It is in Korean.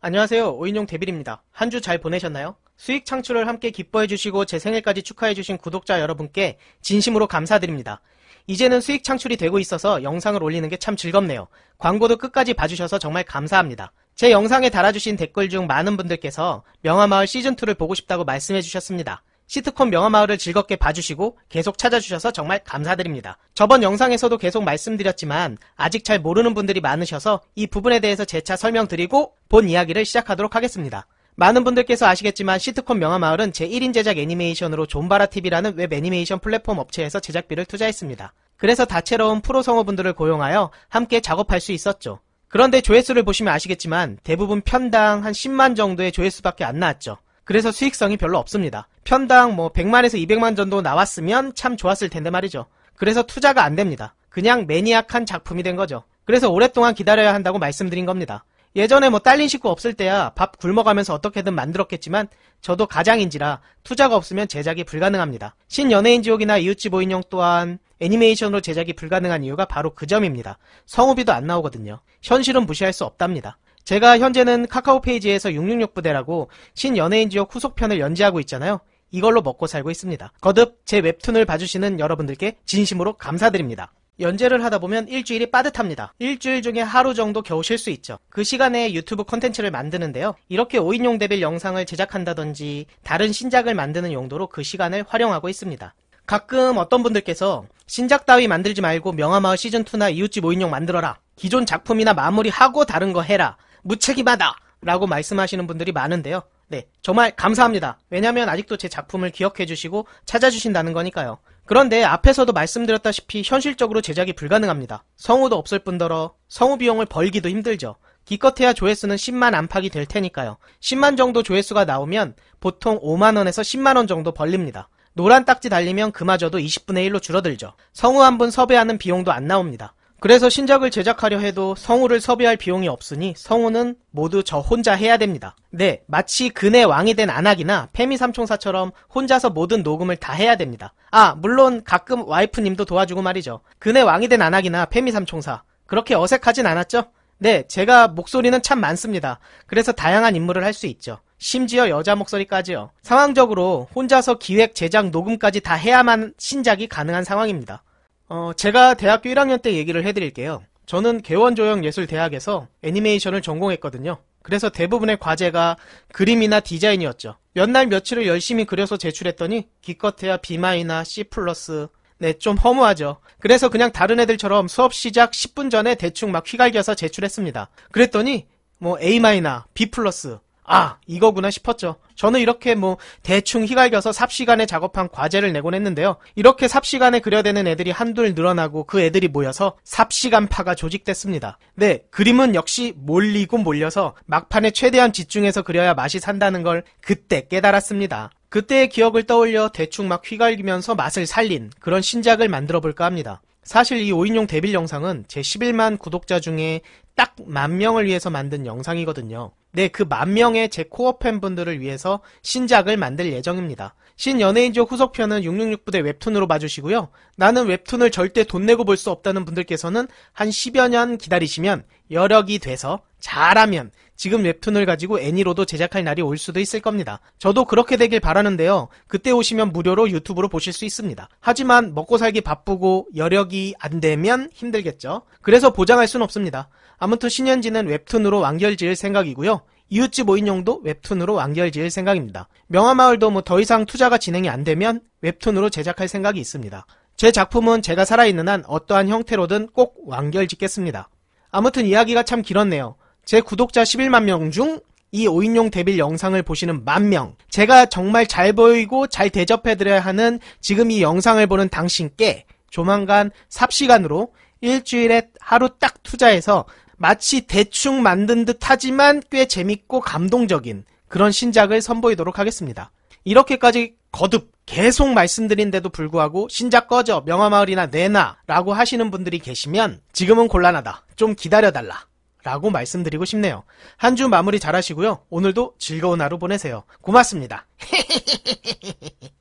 안녕하세요. 오인용 데빌입니다. 한 주 잘 보내셨나요? 수익 창출을 함께 기뻐해 주시고 제 생일까지 축하해 주신 구독자 여러분께 진심으로 감사드립니다. 이제는 수익 창출이 되고 있어서 영상을 올리는 게 참 즐겁네요. 광고도 끝까지 봐주셔서 정말 감사합니다. 제 영상에 달아주신 댓글 중 많은 분들께서 명화마을 시즌2를 보고 싶다고 말씀해 주셨습니다. 시트콤 명화마을을 즐겁게 봐주시고 계속 찾아주셔서 정말 감사드립니다. 저번 영상에서도 계속 말씀드렸지만 아직 잘 모르는 분들이 많으셔서 이 부분에 대해서 재차 설명드리고 본 이야기를 시작하도록 하겠습니다. 많은 분들께서 아시겠지만 시트콤 명화마을은 제1인 제작 애니메이션으로 존바라TV라는 웹 애니메이션 플랫폼 업체에서 제작비를 투자했습니다. 그래서 다채로운 프로 성우분들을 고용하여 함께 작업할 수 있었죠. 그런데 조회수를 보시면 아시겠지만 대부분 편당 한 10만 정도의 조회수밖에 안 나왔죠. 그래서 수익성이 별로 없습니다. 편당 뭐 100만에서 200만 정도 나왔으면 참 좋았을 텐데 말이죠. 그래서 투자가 안 됩니다. 그냥 매니악한 작품이 된 거죠. 그래서 오랫동안 기다려야 한다고 말씀드린 겁니다. 예전에 뭐 딸린 식구 없을 때야 밥 굶어가면서 어떻게든 만들었겠지만 저도 가장인지라 투자가 없으면 제작이 불가능합니다. 신연예인 지옥이나 이웃집 오인영 또한 애니메이션으로 제작이 불가능한 이유가 바로 그 점입니다. 성우비도 안 나오거든요. 현실은 무시할 수 없답니다. 제가 현재는 카카오 페이지에서 666 부대라고 신연예인 지역 후속편을 연재하고 있잖아요. 이걸로 먹고 살고 있습니다. 거듭 제 웹툰을 봐주시는 여러분들께 진심으로 감사드립니다. 연재를 하다 보면 일주일이 빠듯합니다. 일주일 중에 하루 정도 겨우 쉴 수 있죠. 그 시간에 유튜브 컨텐츠를 만드는데요. 이렇게 5인용 데빌 영상을 제작한다든지 다른 신작을 만드는 용도로 그 시간을 활용하고 있습니다. 가끔 어떤 분들께서 신작 따위 만들지 말고 명함마을 시즌2나 이웃집 5인용 만들어라. 기존 작품이나 마무리하고 다른 거 해라. 무책임하다! 라고 말씀하시는 분들이 많은데요. 네, 정말 감사합니다. 왜냐면 아직도 제 작품을 기억해 주시고 찾아주신다는 거니까요. 그런데 앞에서도 말씀드렸다시피 현실적으로 제작이 불가능합니다. 성우도 없을 뿐더러 성우 비용을 벌기도 힘들죠. 기껏해야 조회수는 10만 안팎이 될 테니까요. 10만 정도 조회수가 나오면 보통 5만원에서 10만원 정도 벌립니다. 노란 딱지 달리면 그마저도 20분의 1로 줄어들죠. 성우 한 분 섭외하는 비용도 안 나옵니다. 그래서 신작을 제작하려 해도 성우를 섭외할 비용이 없으니 성우는 모두 저 혼자 해야 됩니다. 네, 마치 그네 왕이 된 안학이나 페미 삼총사처럼 혼자서 모든 녹음을 다 해야 됩니다. 아, 물론 가끔 와이프님도 도와주고 말이죠. 그네 왕이 된 안학이나 페미 삼총사 그렇게 어색하진 않았죠? 네, 제가 목소리는 참 많습니다. 그래서 다양한 임무를 할 수 있죠. 심지어 여자 목소리까지요. 상황적으로 혼자서 기획, 제작, 녹음까지 다 해야만 신작이 가능한 상황입니다. 어, 제가 대학교 1학년 때 얘기를 해드릴게요. 저는 개원조형예술대학에서 애니메이션을 전공했거든요. 그래서 대부분의 과제가 그림이나 디자인이었죠. 몇 날 며칠을 열심히 그려서 제출했더니 기껏해야 B마이나 C 플러스 네, 좀 허무하죠. 그래서 그냥 다른 애들처럼 수업 시작 10분 전에 대충 막 휘갈겨서 제출했습니다. 그랬더니 뭐 A마이나 B 플러스 아 이거구나 싶었죠. 저는 이렇게 뭐 대충 휘갈겨서 삽시간에 작업한 과제를 내곤 했는데요. 이렇게 삽시간에 그려대는 애들이 한둘 늘어나고 그 애들이 모여서 삽시간파가 조직됐습니다. 네, 그림은 역시 몰리고 몰려서 막판에 최대한 집중해서 그려야 맛이 산다는 걸 그때 깨달았습니다. 그때의 기억을 떠올려 대충 막 휘갈기면서 맛을 살린 그런 신작을 만들어 볼까 합니다. 사실 이 5인용 데빌 영상은 제 11만 구독자 중에 딱 만 명을 위해서 만든 영상이거든요. 네, 그만 명의 제 코어 팬분들을 위해서 신작을 만들 예정입니다. 신연예인조 후속편은 666부대 웹툰으로 봐주시고요. 나는 웹툰을 절대 돈 내고 볼 수 없다는 분들께서는 한 10여 년 기다리시면 여력이 돼서 잘하면 지금 웹툰을 가지고 애니로도 제작할 날이 올 수도 있을 겁니다. 저도 그렇게 되길 바라는데요. 그때 오시면 무료로 유튜브로 보실 수 있습니다. 하지만 먹고 살기 바쁘고 여력이 안 되면 힘들겠죠. 그래서 보장할 순 없습니다. 아무튼 신현지는 웹툰으로 완결 지을 생각이고요. 이웃집 모인용도 웹툰으로 완결 지을 생각입니다. 명화마을도 뭐 더 이상 투자가 진행이 안 되면 웹툰으로 제작할 생각이 있습니다. 제 작품은 제가 살아있는 한 어떠한 형태로든 꼭 완결 짓겠습니다. 아무튼 이야기가 참 길었네요. 제 구독자 11만 명 중 이 5인용 데빌 영상을 보시는 만 명, 제가 정말 잘 보이고 잘 대접해드려야 하는 지금 이 영상을 보는 당신께 조만간 삽시간으로 일주일에 하루 딱 투자해서 마치 대충 만든 듯 하지만 꽤 재밌고 감동적인 그런 신작을 선보이도록 하겠습니다. 이렇게까지 거듭 계속 말씀드린데도 불구하고 신작 꺼져 명화마을이나 내놔 라고 하시는 분들이 계시면 지금은 곤란하다. 좀 기다려달라. 라고 말씀드리고 싶네요. 한 주 마무리 잘 하시고요. 오늘도 즐거운 하루 보내세요. 고맙습니다.